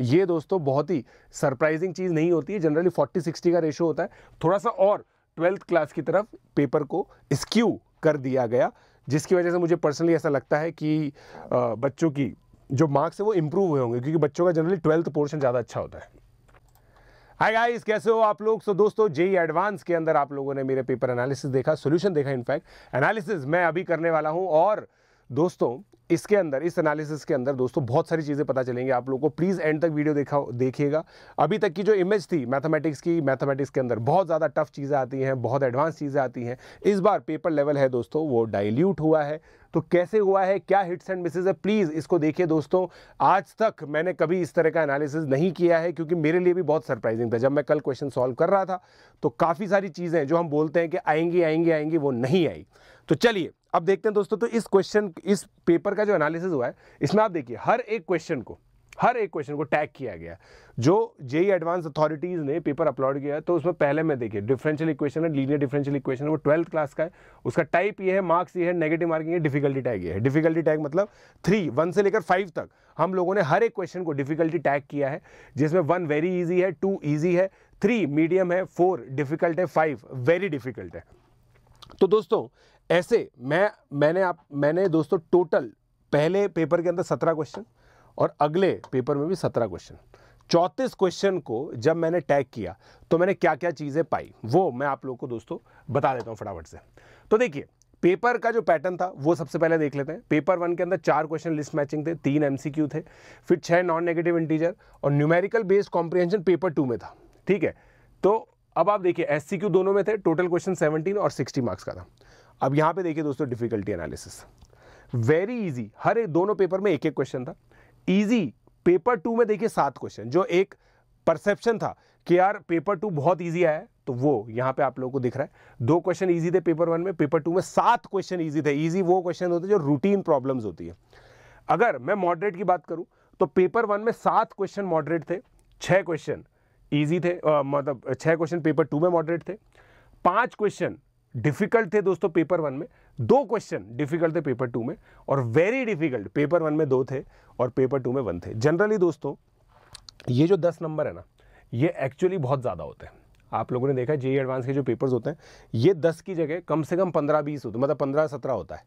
ये दोस्तों बहुत ही सरप्राइजिंग चीज़ नहीं होती है जनरली 40 60 का रेशो होता है थोड़ा सा और ट्वेल्थ क्लास की तरफ पेपर को स्क्यू कर दिया गया जिसकी वजह से मुझे पर्सनली ऐसा लगता है कि बच्चों की जो मार्क्स है वो इम्प्रूव हुए होंगे क्योंकि बच्चों का जनरली ट्वेल्थ पोर्शन ज़्यादा अच्छा होता है हाय गाइस कैसे हो आप लोग सो so, दोस्तों जेई एडवांस e के अंदर आप लोगों ने मेरे पेपर एनालिसिस देखा सॉल्यूशन देखा इनफैक्ट एनालिसिस मैं अभी करने वाला हूं और दोस्तों इसके अंदर इस एनालिसिस के अंदर दोस्तों बहुत सारी चीज़ें पता चलेंगी आप लोगों को प्लीज़ एंड तक वीडियो देखा देखिएगा अभी तक की जो इमेज थी मैथमेटिक्स की मैथमेटिक्स के अंदर बहुत ज़्यादा टफ चीज़ें आती हैं बहुत एडवांस चीज़ें आती हैं इस बार पेपर लेवल है दोस्तों वो डाइल्यूट हुआ है तो कैसे हुआ है क्या हिट्स एंड मिसेज है प्लीज़ इसको देखिए दोस्तों आज तक मैंने कभी इस तरह का एनालिसिस नहीं किया है क्योंकि मेरे लिए भी बहुत सरप्राइजिंग था जब मैं कल क्वेश्चन सॉल्व कर रहा था तो काफ़ी सारी चीज़ें जो हम बोलते हैं कि आएंगी आएंगी आएंगी वो नहीं आई तो चलिए अब देखते हैं दोस्तों तो इस क्वेश्चन इस पेपर का जो एनालिसिस हुआ है इसमें आप देखिए हर एक क्वेश्चन को हर एक क्वेश्चन को टैग किया गया जो जे एडवांस अथॉरिटीज़ ने पेपर अपलोड किया तो उसमें पहले में देखिए डिफरेंशियल इक्वेशन है लीनियर डिफरेंशियल इक्वेशन है वो ट्वेल्थ क्लास का है उसका टाइप ये है मार्क्स ये है नेगेटिव मार्किंग है डिफिकल्टी टैग ये है डिफिकल्टी टैग मतलब थ्री वन से लेकर फाइव तक हम लोगों ने हर एक क्वेश्चन को डिफिकल्टी टैग किया है जिसमें वन वेरी ईजी है टू ईजी है थ्री मीडियम है फोर डिफिकल्ट है फाइव वेरी डिफिकल्ट है तो दोस्तों ऐसे मैं मैंने आप मैंने दोस्तों टोटल पहले पेपर के अंदर सत्रह क्वेश्चन और अगले पेपर में भी सत्रह क्वेश्चन चौंतीस क्वेश्चन को जब मैंने टैग किया तो मैंने क्या क्या चीज़ें पाई वो मैं आप लोगों को दोस्तों बता देता हूँ फटाफट से तो देखिए पेपर का जो पैटर्न था वो सबसे पहले देख लेते हैं पेपर वन के अंदर चार क्वेश्चन लिस्ट मैचिंग थे तीन एमसीक्यू थे फिर छह नॉन नेगेटिव इंटीजर और numerical based comprehension paper two में था ठीक है तो अब आप देखिए एस दोनों में थे टोटल क्वेश्चन सेवनटीन और सिक्सटी मार्क्स का था अब यहाँ पे देखिए दोस्तों डिफिकल्टी एनालिसिस वेरी इजी हर एक दोनों पेपर में एक एक क्वेश्चन था इजी पेपर टू में देखिए सात क्वेश्चन जो एक परसेप्शन था कि यार पेपर टू बहुत ईजी आया तो वो यहां पे आप लोगों को दिख रहा है दो क्वेश्चन इजी थे पेपर वन में पेपर टू में सात क्वेश्चन ईजी थे ईजी वो क्वेश्चन होते जो रूटीन प्रॉब्लम होती है अगर मैं मॉडरेट की बात करूं तो पेपर वन में सात क्वेश्चन मॉडरेट थे छह क्वेश्चन ईजी थे मतलब छह क्वेश्चन पेपर टू में मॉडरेट थे पांच क्वेश्चन डिफिकल्ट थे दोस्तों पेपर वन में दो क्वेश्चन डिफिकल्ट थे पेपर टू में और वेरी डिफिकल्ट पेपर वन में दो थे और पेपर टू में वन थे जनरली दोस्तों ये जो दस नंबर है ना ये एक्चुअली बहुत ज़्यादा होते हैं आप लोगों ने देखा जे एडवांस e के जो पेपर्स होते हैं ये दस की जगह कम से कम पंद्रह बीस होते मतलब पंद्रह सत्रह होता है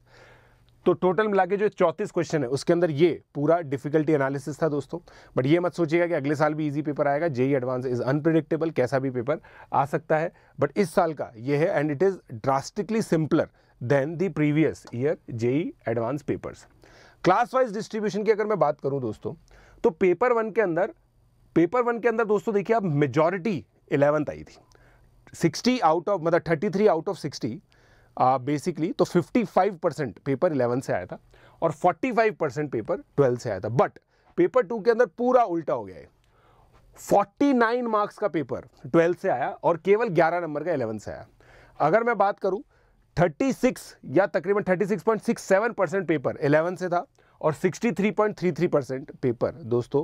तो टोटल मिला के जो चौंतीस क्वेश्चन है उसके अंदर ये पूरा डिफिकल्टी एनालिसिस था दोस्तों बट ये मत सोचिएगा कि अगले साल भी इजी पेपर आएगा जेई एडवांस इज अनप्रिडिक्टेबल कैसा भी पेपर आ सकता है बट इस साल का ये है and it is drastically simpler than the previous year JE advanced papers. Class wise distribution की अगर मैं बात करूं दोस्तों तो पेपर वन के अंदर पेपर वन के अंदर दोस्तों देखिए आप मेजोरिटी इलेवंथ आई थी 60 आउट ऑफ मतलब 33 आउट ऑफ सिक्सटी बेसिकली तो 55 परसेंट पेपर इलेवंथ से आया था और 45 परसेंट पेपर ट्वेल्थ से आया था बट पेपर टू के अंदर पूरा उल्टा हो गया है 49 मार्क्स का पेपर ट्वेल्थ से आया और केवल 11 नंबर का इलेवंथ से आया अगर मैं बात करूँ 36 या तकरीबन 36.67 परसेंट पेपर 11 से था और 63.33 परसेंट पेपर दोस्तों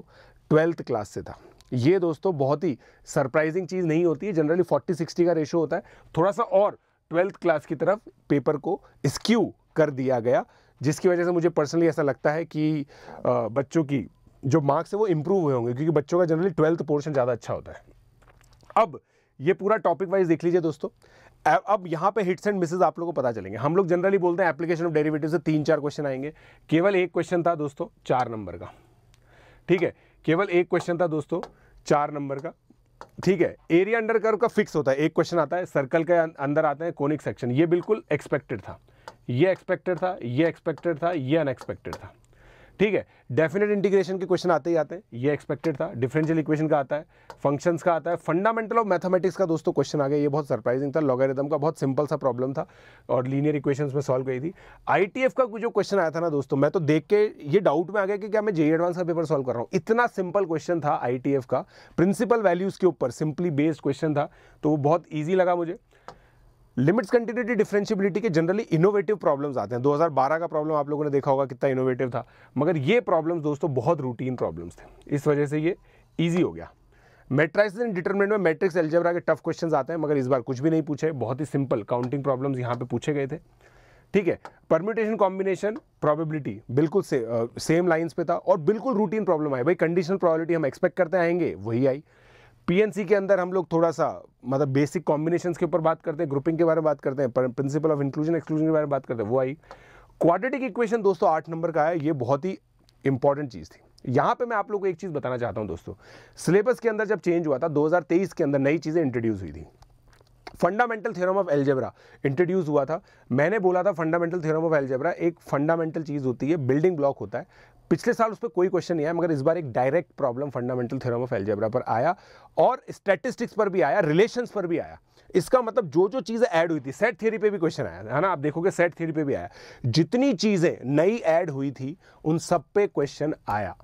ट्वेल्थ क्लास से था ये दोस्तों बहुत ही सरप्राइजिंग चीज़ नहीं होती है जनरली 40-60 का रेशो होता है थोड़ा सा और ट्वेल्थ क्लास की तरफ पेपर को स्क्यू कर दिया गया जिसकी वजह से मुझे पर्सनली ऐसा लगता है कि बच्चों की जो मार्क्स है वो इम्प्रूव हुए होंगे क्योंकि बच्चों का जनरली ट्वेल्थ पोर्शन ज़्यादा अच्छा होता है अब ये पूरा टॉपिक वाइज देख लीजिए दोस्तों अब यहाँ पे हिट्स एंड मिसेज आप लोगों को पता चलेंगे हम लोग जनरली बोलते हैं एप्लीकेशन ऑफ डेरिवेटिव से तीन चार क्वेश्चन आएंगे केवल एक क्वेश्चन था दोस्तों चार नंबर का ठीक है केवल एक क्वेश्चन था दोस्तों चार नंबर का ठीक है एरिया अंडर कर्व का फिक्स होता है एक क्वेश्चन आता है सर्कल के अं-, अंदर आता है कोनिक सेक्शन ये बिल्कुल एक्सपेक्टेड था ये एक्सपेक्टेड था ये एक्सपेक्टेड था ये अनएक्सपेक्टेड था ठीक है डेफिनेट इंटीग्रेशन के क्वेश्चन आते ही आते हैं ये एक्सपेक्टेड था डिफरेंशियल इक्वेशन का आता है फंक्शंस का आता है फंडामेंटल ऑफ मैथमेटिक्स का दोस्तों क्वेश्चन आ गया ये बहुत सरप्राइजिंग था लॉगरिदम का बहुत सिंपल सा प्रॉब्लम था और लीनियर इक्वेशंस में सॉल्व गई थी आई का जो क्वेश्चन आया था ना दोस्तों मैं तो देख के ये डाउट में आ गया कि क्या मैं जेई एडवांस का पेपर सॉल्व कर रहा हूँ इतना सिंपल क्वेश्चन था आई का प्रिंसिपल वैल्यूज़ के ऊपर सिंपली बेस्ड क्वेश्चन था तो वो बहुत ईजी लगा मुझे लिमिट्स कंटिन्यूटी डिफ्रेंशियबिलिटी के जनरली इनोवेटिव प्रॉब्लम्स आते हैं 2012 का प्रॉब्लम आप लोगों ने देखा होगा कितना इनोवेटिव था मगर ये प्रॉब्लम्स दोस्तों बहुत रूटीन प्रॉब्लम्स थे इस वजह से ये ईजी हो गया एंड डिटर्मेंट में मैट्रिक्स एल्जेब्रा के टफ क्वेश्चन आते हैं मगर इस बार कुछ भी नहीं पूछे बहुत ही सिंपल काउंटिंग प्रॉब्लम्स यहाँ पे पूछे गए थे ठीक है परम्यूटेशन कॉम्बिनेशन प्रोबेबिलिटी बिल्कुल से, सेम लाइंस पे था और बिल्कुल रूटीन प्रॉब्लम आई भाई कंडीशनल प्रोबेबिलिटी हम एक्सपेक्ट करते आएंगे वही आई पीएनसी के अंदर हम लोग थोड़ा सा मतलब बेसिक कॉम्बिनेशन के ऊपर बात करते हैं ग्रुपिंग के बारे में बात करते हैं प्रिंसिपल ऑफ इंक्लूजन एक्सक्लूजन के बारे में बात करते हैं वो आई क्वाड्रेटिक इक्वेशन दोस्तों आठ नंबर का है ये बहुत ही इंपॉर्टेंट चीज़ थी यहाँ पे मैं आप लोगों को एक चीज़ बताना चाहता हूँ दोस्तों सिलेबस के अंदर जब चेंज हुआ था 2023 के अंदर नई चीज़ें इंट्रोड्यूस हुई थी fundamental theorem of algebra introduce हुआ था मैंने बोला था फंडामेंटल थ्योरम ऑफ एल्जेब्रा एक फंडामेंटल चीज़ होती है बिल्डिंग ब्लॉक होता है पिछले साल उस पर कोई क्वेश्चन नहीं आया मगर इस बार एक direct problem fundamental theorem of algebra पर आया और स्टैटिस्टिक्स पर भी आया रिलेशंस पर भी आया इसका मतलब जो जो चीज़ें ऐड हुई थी सेट थ्योरी पे भी क्वेश्चन आया है ना आप देखोगे सेट थ्योरी पे भी आया जितनी चीज़ें नई ऐड हुई थी उन सब पे क्वेश्चन आया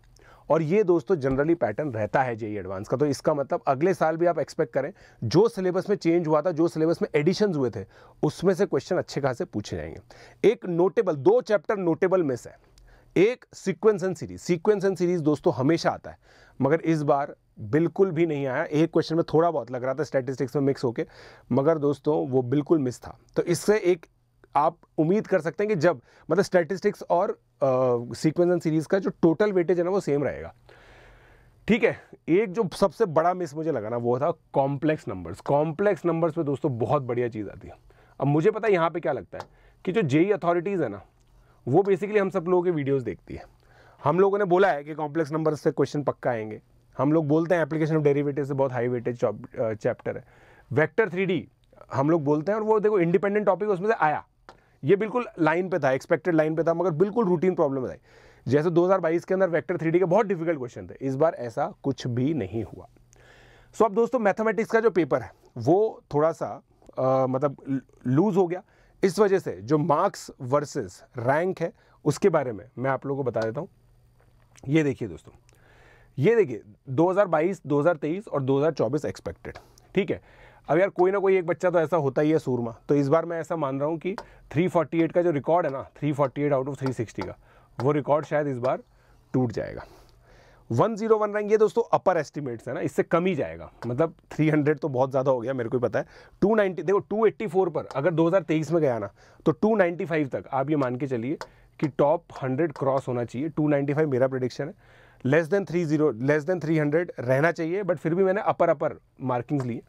और ये दोस्तों जनरली पैटर्न रहता है जेई एडवांस e का तो इसका मतलब अगले साल भी आप एक्सपेक्ट करें जो सिलेबस में चेंज हुआ था जो सिलेबस में एडिशन हुए थे उसमें से क्वेश्चन अच्छे खासे पूछे जाएंगे एक नोटेबल दो चैप्टर नोटेबल मिस है एक sequence and series sequence and series दोस्तों हमेशा आता है मगर इस बार बिल्कुल भी नहीं आया एक क्वेश्चन में थोड़ा बहुत लग रहा था स्टैटिस्टिक्स में मिक्स होके मगर दोस्तों वो बिल्कुल मिस था तो इससे एक आप उम्मीद कर सकते हैं कि जब मतलब स्टैटिस्टिक्स और सीक्वेंस एंड सीरीज का जो टोटल वेटेज है ना वो सेम रहेगा ठीक है एक जो सबसे बड़ा मिस मुझे लगा ना वो था कॉम्प्लेक्स नंबर्स कॉम्प्लेक्स नंबर्स पे दोस्तों बहुत बढ़िया चीज़ आती है अब मुझे पता है यहाँ पे क्या लगता है कि जो जेई अथॉरिटीज़ e है ना वो बेसिकली हम सब लोगों के वीडियोज़ देखती है हम लोगों ने बोला है कि कॉम्प्लेक्स नंबर से क्वेश्चन पक्का आएंगे हम लोग बोलते हैं एप्लीकेशन ऑफ डेरिवेटिव से बहुत हाई वेटेज चैप्टर है वैक्टर थ्री हम लोग बोलते हैं और वो देखो इंडिपेंडेंट टॉपिक उसमें से आया ये बिल्कुल लाइन पे था एक्सपेक्टेड लाइन पे था मगर बिल्कुल रूटीन प्रॉब्लम आई जैसे 2022 के अंदर वेक्टर थ्री के बहुत डिफिकल्ट क्वेश्चन थे इस बार ऐसा कुछ भी नहीं हुआ सो so, अब दोस्तों मैथमेटिक्स का जो पेपर है वो थोड़ा सा आ, uh, मतलब लूज़ हो गया इस वजह से जो मार्क्स वर्सेस रैंक है उसके बारे में मैं आप लोगों को बता देता हूँ ये देखिए दोस्तों ये देखिए 2022, 2023 और 2024 एक्सपेक्टेड ठीक है अब यार कोई ना कोई एक बच्चा तो ऐसा होता ही है सूरमा तो इस बार मैं ऐसा मान रहा हूँ कि 348 का जो रिकॉर्ड है ना 348 आउट ऑफ 360 का वो रिकॉर्ड शायद इस बार टूट जाएगा वन जीरो वन रैंक ये दोस्तों अपर एस्टिमेट्स है ना इससे कम ही जाएगा मतलब थ्री हंड्रेड तो बहुत ज़्यादा हो गया मेरे को ही पता है टू नाइनटी देखो टू एट्टी फोर पर अगर दो हज़ार तेईस में गया ना तो टू नाइन्टी फाइव तक आप ये मान के चलिए कि टॉप हंड्रेड क्रॉस होना चाहिए टू नाइन्टी फाइव मेरा प्रडिक्शन है less than three zero less than three hundred रहना चाहिए बट फिर भी मैंने अपर अपर मार्किंग्स ली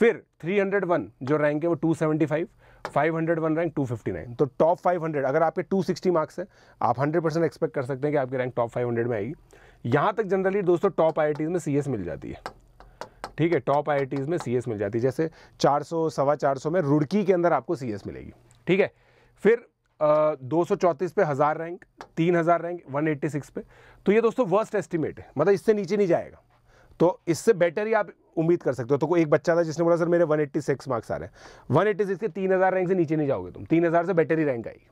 फिर थ्री हंड्रेड वन जो रैंक है वो two seventy five five hundred one rank two fifty nine तो टॉप फाइव हंड्रेड अगर आपके टू सिक्सटी मार्क्स है आप हंड्रेड परसेंट एक्सपेक्ट कर सकते हैं कि आपकी रैंक टॉप फाइव हंड्रेड में आएगी यहाँ तक जनरली दोस्तों टॉप आई में सी मिल जाती है ठीक है टॉप आई में सी मिल जाती है जैसे चार सौ सवा चार सौ में रुड़की के अंदर आपको सी मिलेगी ठीक है फिर दो सौ पे हज़ार रैंक तीन हज़ार रैंक वन एट्टी सिक्स पे तो ये दोस्तों वर्स्ट एस्टिमेट है मतलब इससे नीचे नहीं जाएगा तो इससे बेटर ही आप उम्मीद कर सकते हो तो कोई एक बच्चा था जिसने बोला सर मेरे 186 मार्क्स आ रहे हैं 186 के 3000 रैंक से नीचे नहीं जाओगे तुम 3000 से बेटर ही रैंक आएगी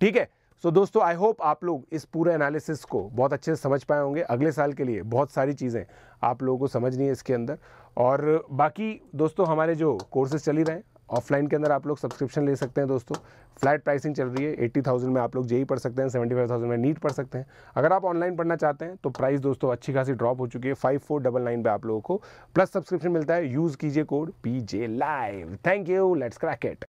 ठीक है सो so, दोस्तों आई होप आप लोग इस पूरे एनालिसिस को बहुत अच्छे से समझ पाए होंगे अगले साल के लिए बहुत सारी चीज़ें आप लोगों को समझनी है इसके अंदर और बाकी दोस्तों हमारे जो कोर्सेज चल ही रहे हैं ऑफलाइन के अंदर आप लोग सब्सक्रिप्शन ले सकते हैं दोस्तों फ्लैट प्राइसिंग चल रही है एट्टी थाउजेंड में आप लोग जेई पढ़ सकते हैं सेवेंटी फाइव थाउजेंड में नीट पढ़ सकते हैं अगर आप ऑनलाइन पढ़ना चाहते हैं तो प्राइस दोस्तों अच्छी खासी ड्रॉप हो चुकी है फाइव फोर डबल नाइन पर आप लोगों को प्लस सब्सक्रिप्शन मिलता है यूज़ कीजिए code P J live thank you let's क्रैकेट